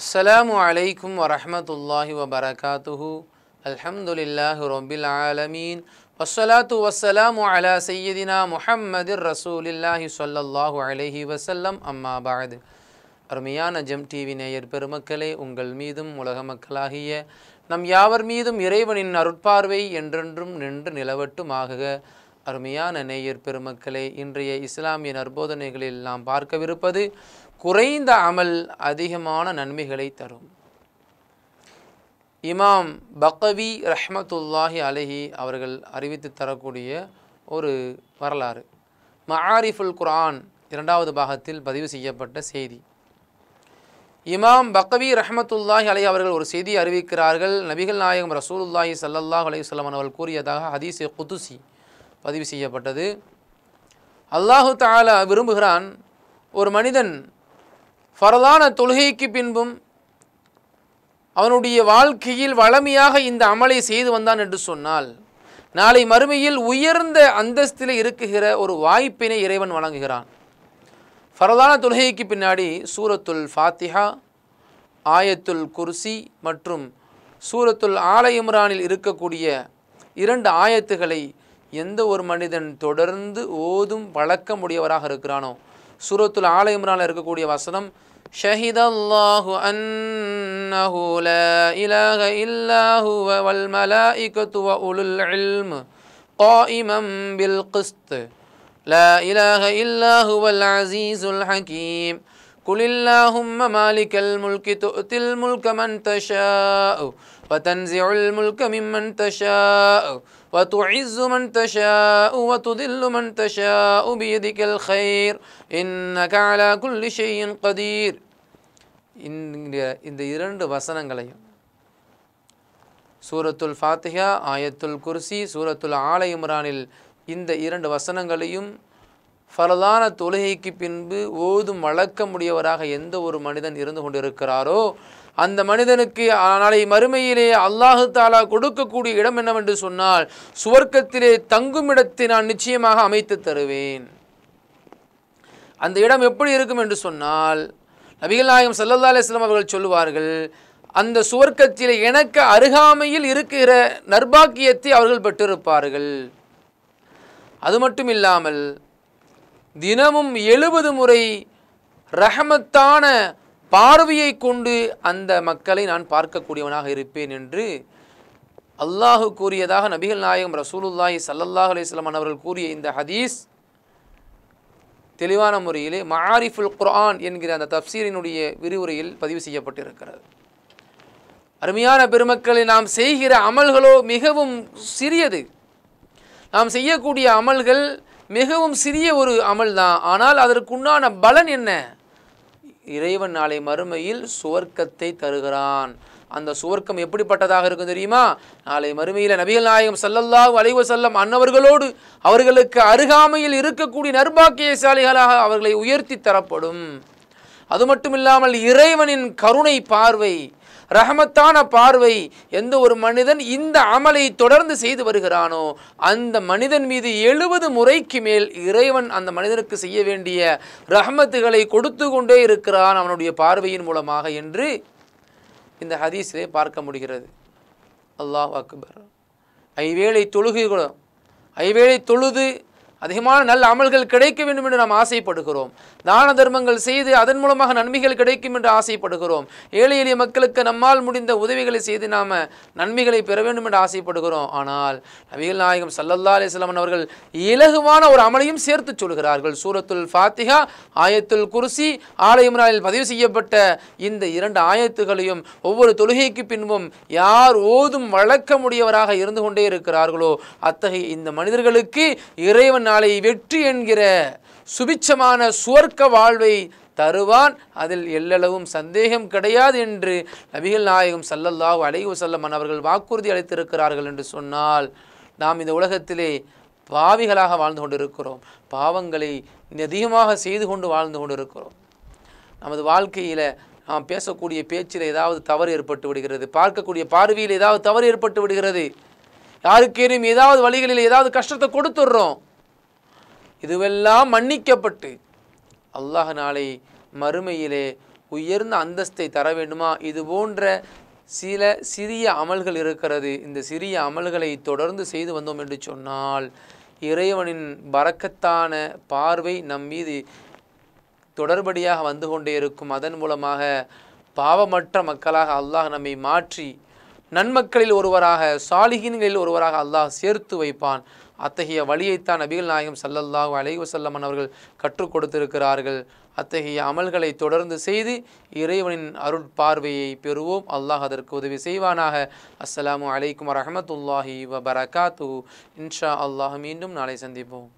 அஸ்ஸலாமு அலைக்கும் வரஹமத்துல்லாஹி வபரகாத்துஹு அல்ஹம்துலில்லாஹு ரொபில் ஆலமீன் வஸ்ஸலாத்து வஸ்ஸலாமு அலா சையதினா முஹம்மதிர் ரசூலில்லாஹி சொல்லல்லாஹு அலஹி வசல்லம் அம்மா பாது அருமையான ஜெம் டிவி நேயர் பெருமக்களே உங்கள் மீதும் உலக மக்களாகிய நம் யாவர் மீதும் இறைவனின் அருட்பார்வை என்றென்றும் நின்று நிலவட்டுமாக அருமையான நேயர் பெருமக்களே இன்றைய இஸ்லாமிய நற்போதனைகளில் நாம் பார்க்கவிருப்பது குறைந்த அமல் அதிகமான நன்மைகளை தரும் இமாம் பக்கவி ரஹமத்துல்லாஹி அலஹி அவர்கள் அறிவித்து தரக்கூடிய ஒரு வரலாறு மஆரிஃபுல் குரான் இரண்டாவது பாகத்தில் பதிவு செய்யப்பட்ட செய்தி இமாம் பக்கவி ரஹமத்துல்லாஹி அலி அவர்கள் ஒரு செய்தி அறிவிக்கிறார்கள் நபிகள் நாயகம் ரசூலுல்லாஹி சல்லாஹ் அலையுஸ்லாம் அவர்கள் கூறியதாக ஹதீஸ் குதுசி பதிவு செய்யப்பட்டது அல்லாஹு தாலா விரும்புகிறான் ஒரு மனிதன் ஃபரதான தொழுகைக்கு பின்பும் அவனுடைய வாழ்க்கையில் வளமையாக இந்த அமலை செய்து வந்தான் என்று சொன்னால் நாளை மறுமையில் உயர்ந்த அந்தஸ்தில் இருக்குகிற ஒரு வாய்ப்பினை இறைவன் வழங்குகிறான் ஃபரதான தொழுகைக்கு பின்னாடி சூரத்துல் ஃபாத்திஹா ஆயத்துல் குர்சி மற்றும் சூரத்துல் ஆலயமுரானில் இருக்கக்கூடிய இரண்டு ஆயத்துகளை எந்த ஒரு மனிதன் தொடர்ந்து ஓதும் பழக்கம் இருக்கிறானோ சூரத்துல் ஆலை இருக்கக்கூடிய வசனம் ஷஹித் அல்லாஹு அன்னஹு லா இலாஹ இல்லாஹு வல் மலாஇகத்து வ உலுல் இல்ம் காயிமம் பில் கிஸ்த் ல இலாஹ இல்லாஹு வல் அசீஸுல் ஹகீம் قل اللهم مالك الملك تؤتي الملك من تشاء وتنزع الملك ممن تشاء وتعز من تشاء وتذل من تشاء بيدك الخير إنك على كل شيء قدير இந்த இரண்டு வசனங்களையும் சூரத்துல் ஃபாத்திஹா ஆயத்துல் குர்சி சூரத்துல் ஆலயமுரானில் இந்த இரண்டு வசனங்களையும் ஃபரதான தொழுகைக்கு பின்பு ஓதும் வழக்கமுடையவராக எந்த ஒரு மனிதன் இருந்து கொண்டிருக்கிறாரோ அந்த மனிதனுக்கு நாளை மறுமையிலே அல்லாஹு தாலா கொடுக்கக்கூடிய இடம் என்னவென்று சொன்னால் சுவர்க்கத்திலே தங்கும் இடத்தை நான் நிச்சயமாக அமைத்து தருவேன் அந்த இடம் எப்படி இருக்கும் என்று சொன்னால் நபிகள் நாயகம் சல்லா அலிஸ்லாம் அவர்கள் சொல்லுவார்கள் அந்த சுவர்க்கத்திலே எனக்கு அருகாமையில் இருக்கிற நர்பாக்கியத்தை அவர்கள் பெற்றிருப்பார்கள் அது மட்டும் இல்லாமல் தினமும் எழுபது முறை ரஹமத்தான பார்வையை கொண்டு அந்த மக்களை நான் பார்க்கக்கூடியவனாக இருப்பேன் என்று அல்லாஹு கூறியதாக நபிகள் நாயகம் ரசூலுல்லாஹி சல்லாஹ் அலிஸ்லாமன் அவர்கள் கூறிய இந்த ஹதீஸ் தெளிவான முறையிலே மாரிஃபுல் குர்ஆன் என்கிற அந்த தப்சீரினுடைய விரிவுரையில் பதிவு செய்யப்பட்டிருக்கிறது அருமையான பெருமக்களை நாம் செய்கிற அமல்களோ மிகவும் சிறியது நாம் செய்யக்கூடிய அமல்கள் மிகவும் சிறிய ஒரு அமல் தான் ஆனால் அதற்குண்டான பலன் என்ன இறைவன் நாளை மறுமையில் சுவர்க்கத்தை தருகிறான் அந்த சுவர்க்கம் எப்படிப்பட்டதாக இருக்கும் தெரியுமா நாளை மறுமையில் நபிகள் நாயகம் செல்லல்லாவும் அலைவ செல்லம் அன்னவர்களோடு அவர்களுக்கு அருகாமையில் இருக்கக்கூடிய நர்பாக்கியசாலிகளாக அவர்களை உயர்த்தி தரப்படும் அது மட்டும் இல்லாமல் இறைவனின் கருணை பார்வை ரஹமத்தான பார்வை எந்த ஒரு மனிதன் இந்த அமலை தொடர்ந்து செய்து வருகிறானோ அந்த மனிதன் மீது எழுபது முறைக்கு மேல் இறைவன் அந்த மனிதனுக்கு செய்ய வேண்டிய ரஹமத்துகளை கொடுத்து கொண்டே இருக்கிறான் அவனுடைய பார்வையின் மூலமாக என்று இந்த ஹதீஸிலே பார்க்க முடிகிறது அல்லாஹ் அக்பர் ஐவேளை தொழுகை ஐவேளை தொழுது அதிகமான நல்ல அமல்கள் கிடைக்க வேண்டும் என்று நாம் ஆசைப்படுகிறோம் தான தர்மங்கள் செய்து அதன் மூலமாக நன்மைகள் கிடைக்கும் என்று ஆசைப்படுகிறோம் ஏழை எளிய மக்களுக்கு நம்மால் முடிந்த உதவிகளை செய்து நாம் நன்மைகளை பெற வேண்டும் என்று ஆசைப்படுகிறோம் ஆனால் நபிகள் நாயகம் சல்லல்லா அலிஸ்லாமன் அவர்கள் இலகுவான ஒரு அமலையும் சேர்த்து சொல்கிறார்கள் சூரத்துல் ஃபாத்திகா ஆயத்துல் குருசி ஆலயம்ரானில் பதிவு செய்யப்பட்ட இந்த இரண்டு ஆயத்துகளையும் ஒவ்வொரு தொழுகைக்கு பின்பும் யார் ஓதும் வழக்கமுடையவராக இருந்து கொண்டே இருக்கிறார்களோ அத்தகைய இந்த மனிதர்களுக்கு இறைவன் நாளை வெற்றி என்கிற சுபிச்சமான சுவர்க்க வாழ்வை தருவான் அதில் எல்லளவும் சந்தேகம் கிடையாது என்று நபிகள் நாயகம் சல்லல்லாஹு அலைவு வசல்லமன் அவர்கள் வாக்குறுதி அளித்திருக்கிறார்கள் என்று சொன்னால் நாம் இந்த உலகத்திலே பாவிகளாக வாழ்ந்து கொண்டிருக்கிறோம் பாவங்களை அதிகமாக செய்து கொண்டு வாழ்ந்து கொண்டிருக்கிறோம் நமது வாழ்க்கையில் நாம் பேசக்கூடிய பேச்சில் ஏதாவது தவறு ஏற்பட்டு விடுகிறது பார்க்கக்கூடிய பார்வையில் ஏதாவது தவறு ஏற்பட்டு விடுகிறது யாருக்கேனும் ஏதாவது வழிகளில் ஏதாவது கஷ்டத்தை கொடுத்துட்றோம் இதுவெல்லாம் மன்னிக்கப்பட்டு அல்லாஹ் நாளை மறுமையிலே உயர்ந்த அந்தஸ்தை தர வேண்டுமா இது போன்ற சில சிறிய அமல்கள் இருக்கிறது இந்த சிறிய அமல்களை தொடர்ந்து செய்து வந்தோம் என்று சொன்னால் இறைவனின் பறக்கத்தான பார்வை நம் மீது தொடர்படியாக வந்து கொண்டே இருக்கும் அதன் மூலமாக பாவமற்ற மக்களாக அல்லாஹ் நம்மை மாற்றி நன்மக்களில் ஒருவராக சாலிகின்களில் ஒருவராக அல்லாஹ் சேர்த்து வைப்பான் அத்தகைய வழியைத்தான் நபிகள் நாயகம் சல்லல்லாஹு அலைவசல்லமன் அவர்கள் கற்றுக் கொடுத்திருக்கிறார்கள் அத்தகைய அமல்களை தொடர்ந்து செய்து இறைவனின் அருள் பார்வையை பெறுவோம் அல்லாஹ் அதற்கு உதவி செய்வானாக அஸ்லாம் அலைக்கும் வரமத்துல்லாஹி வபரகாத்து இன்ஷா அல்லாஹ் மீண்டும் நாளை சந்திப்போம்